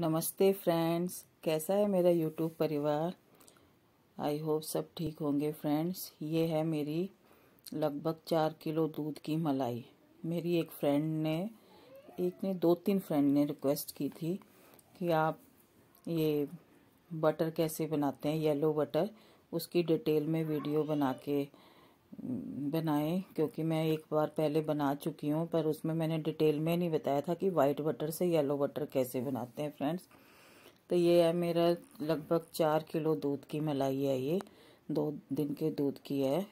नमस्ते फ्रेंड्स कैसा है मेरा यूट्यूब परिवार आई होप सब ठीक होंगे फ्रेंड्स ये है मेरी लगभग चार किलो दूध की मलाई मेरी एक फ्रेंड ने एक ने दो तीन फ्रेंड ने रिक्वेस्ट की थी कि आप ये बटर कैसे बनाते हैं येलो बटर उसकी डिटेल में वीडियो बना के बनाए क्योंकि मैं एक बार पहले बना चुकी हूँ पर उसमें मैंने डिटेल में नहीं बताया था कि वाइट बटर से येलो बटर कैसे बनाते हैं फ्रेंड्स तो ये है मेरा लगभग चार किलो दूध की मलाई है ये दो दिन के दूध की है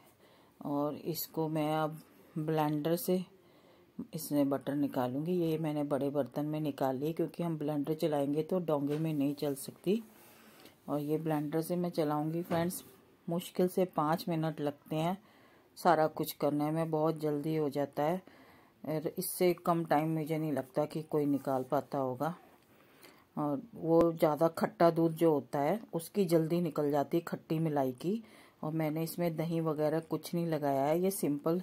और इसको मैं अब ब्लेंडर से इसमें बटर निकालूंगी ये मैंने बड़े बर्तन में निकाल ली क्योंकि हम ब्लेंडर चलाएंगे तो डोंगे में नहीं चल सकती और ये ब्लेंडर से मैं चलाऊंगी फ्रेंड्स मुश्किल से पाँच मिनट लगते हैं सारा कुछ करने में बहुत जल्दी हो जाता है और इससे कम टाइम मुझे नहीं लगता कि कोई निकाल पाता होगा और वो ज़्यादा खट्टा दूध जो होता है उसकी जल्दी निकल जाती है खट्टी मिलाई की और मैंने इसमें दही वगैरह कुछ नहीं लगाया है ये सिंपल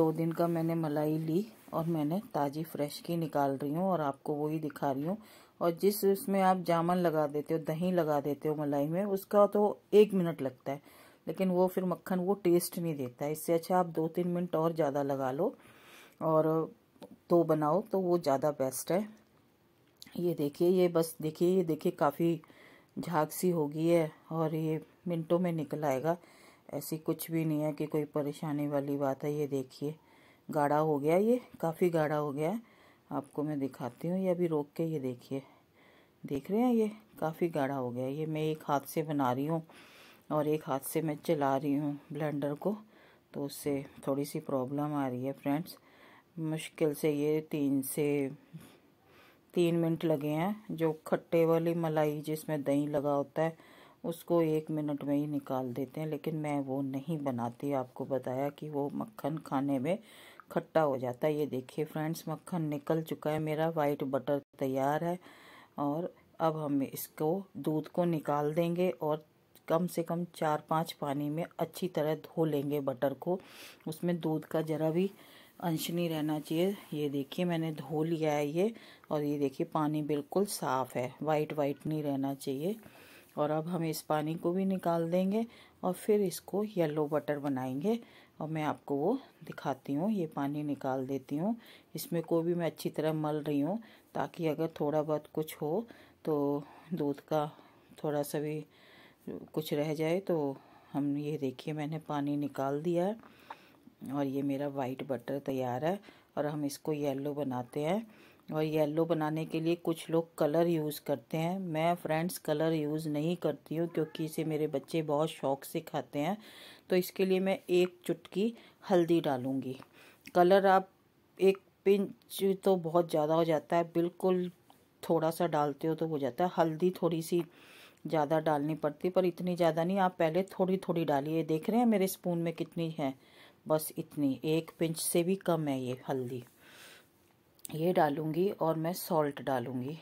दो दिन का मैंने मलाई ली और मैंने ताज़ी फ्रेश की निकाल रही हूँ और आपको वही दिखा रही हूँ और जिस उसमें आप जामन लगा देते हो दही लगा देते हो मलाई में उसका तो एक मिनट लगता है लेकिन वो फिर मक्खन वो टेस्ट नहीं देता है इससे अच्छा आप दो तीन मिनट और ज़्यादा लगा लो और तो बनाओ तो वो ज़्यादा बेस्ट है ये देखिए ये बस देखिए ये देखिए काफ़ी झाग सी हो गई है और ये मिनटों में निकल आएगा ऐसी कुछ भी नहीं है कि कोई परेशानी वाली बात है ये देखिए गाढ़ा हो गया ये काफ़ी गाढ़ा हो गया है आपको मैं दिखाती हूँ ये अभी रोक के ये देखिए देख रहे हैं ये काफ़ी गाढ़ा हो गया ये मैं एक हाथ से बना रही हूँ और एक हाथ से मैं चला रही हूँ ब्लेंडर को तो उससे थोड़ी सी प्रॉब्लम आ रही है फ्रेंड्स मुश्किल से ये तीन से तीन मिनट लगे हैं जो खट्टे वाली मलाई जिसमें दही लगा होता है उसको एक मिनट में ही निकाल देते हैं लेकिन मैं वो नहीं बनाती आपको बताया कि वो मक्खन खाने में खट्टा हो जाता है ये देखिए फ्रेंड्स मक्खन निकल चुका है मेरा वाइट बटर तैयार है और अब हम इसको दूध को निकाल देंगे और कम से कम चार पांच पानी में अच्छी तरह धो लेंगे बटर को उसमें दूध का ज़रा भी अंश नहीं रहना चाहिए ये देखिए मैंने धो लिया है ये और ये देखिए पानी बिल्कुल साफ़ है वाइट वाइट नहीं रहना चाहिए और अब हम इस पानी को भी निकाल देंगे और फिर इसको येलो बटर बनाएंगे और मैं आपको वो दिखाती हूँ ये पानी निकाल देती हूँ इसमें को भी मैं अच्छी तरह मल रही हूँ ताकि अगर थोड़ा बहुत कुछ हो तो दूध का थोड़ा सा भी कुछ रह जाए तो हम ये देखिए मैंने पानी निकाल दिया है और ये मेरा वाइट बटर तैयार है और हम इसको येलो बनाते हैं और येलो बनाने के लिए कुछ लोग कलर यूज़ करते हैं मैं फ्रेंड्स कलर यूज़ नहीं करती हूँ क्योंकि इसे मेरे बच्चे बहुत शौक से खाते हैं तो इसके लिए मैं एक चुटकी हल्दी डालूँगी कलर आप एक पिंच तो बहुत ज़्यादा हो जाता है बिल्कुल थोड़ा सा डालते हो तो हो जाता है हल्दी थोड़ी सी ज़्यादा डालनी पड़ती पर इतनी ज़्यादा नहीं आप पहले थोड़ी थोड़ी डालिए देख रहे हैं मेरे स्पून में कितनी है बस इतनी एक पिंच से भी कम है ये हल्दी ये डालूँगी और मैं सॉल्ट डालूंगी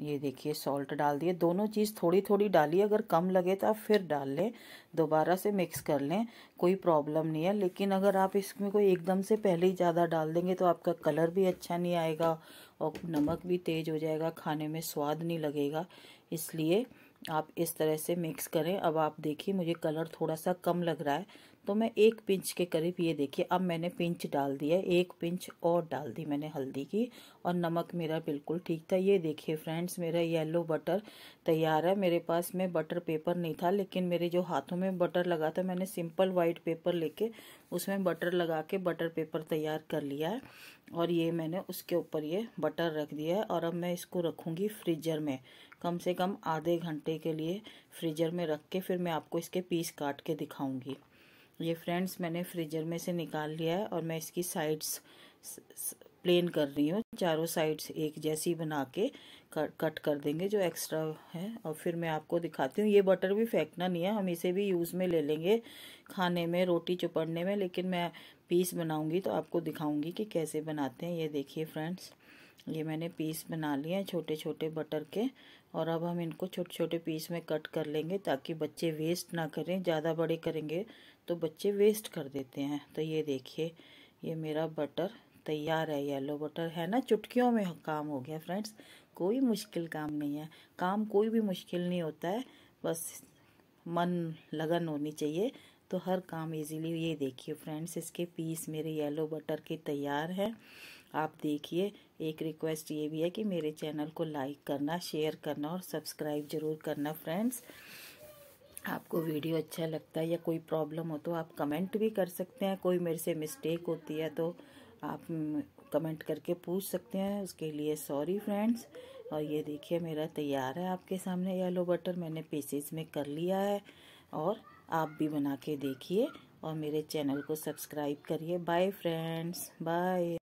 ये देखिए सॉल्ट डाल दिए दोनों चीज़ थोड़ी थोड़ी डालिए अगर कम लगे तो आप फिर डाल लें दोबारा से मिक्स कर लें कोई प्रॉब्लम नहीं है लेकिन अगर आप इसमें कोई एकदम से पहले ही ज़्यादा डाल देंगे तो आपका कलर भी अच्छा नहीं आएगा और नमक भी तेज़ हो जाएगा खाने में स्वाद नहीं लगेगा इसलिए आप इस तरह से मिक्स करें अब आप देखिए मुझे कलर थोड़ा सा कम लग रहा है तो मैं एक पिंच के करीब ये देखिए अब मैंने पिंच डाल दिया एक पिंच और डाल दी मैंने हल्दी की और नमक मेरा बिल्कुल ठीक था ये देखिए फ्रेंड्स मेरा येलो बटर तैयार है मेरे पास में बटर पेपर नहीं था लेकिन मेरे जो हाथों में बटर लगा था मैंने सिंपल वाइट पेपर लेके उसमें बटर लगा के बटर पेपर तैयार कर लिया है और ये मैंने उसके ऊपर ये बटर रख दिया है और अब मैं इसको रखूँगी फ्रीजर में कम से कम आधे घंटे के लिए फ्रीजर में रख के फिर मैं आपको इसके पीस काट के दिखाऊँगी ये फ्रेंड्स मैंने फ्रीजर में से निकाल लिया है और मैं इसकी साइड्स प्लेन कर रही हूँ चारों साइड्स एक जैसी बना के कट कर देंगे जो एक्स्ट्रा है और फिर मैं आपको दिखाती हूँ ये बटर भी फेंकना नहीं है हम इसे भी यूज़ में ले लेंगे खाने में रोटी चुपड़ने में लेकिन मैं पीस बनाऊँगी तो आपको दिखाऊँगी कि कैसे बनाते हैं ये देखिए फ्रेंड्स ये मैंने पीस बना लिए हैं छोटे छोटे बटर के और अब हम इनको छोटे छोटे पीस में कट कर लेंगे ताकि बच्चे वेस्ट ना करें ज़्यादा बड़े करेंगे तो बच्चे वेस्ट कर देते हैं तो ये देखिए ये मेरा बटर तैयार है येलो बटर है ना चुटकियों में काम हो गया फ्रेंड्स कोई मुश्किल काम नहीं है काम कोई भी मुश्किल नहीं होता है बस मन लगन होनी चाहिए तो हर काम इजीली ये देखिए फ्रेंड्स इसके पीस मेरे येलो बटर के तैयार हैं आप देखिए एक रिक्वेस्ट ये भी है कि मेरे चैनल को लाइक करना शेयर करना और सब्सक्राइब ज़रूर करना फ्रेंड्स आपको वीडियो अच्छा लगता है या कोई प्रॉब्लम हो तो आप कमेंट भी कर सकते हैं कोई मेरे से मिस्टेक होती है तो आप हम्म, कमेंट करके पूछ सकते हैं उसके लिए सॉरी फ्रेंड्स और ये देखिए मेरा तैयार है आपके सामने येलो बटर मैंने पीसेस में कर लिया है और आप भी बना के देखिए और मेरे चैनल को सब्सक्राइब करिए बाय फ्रेंड्स बाय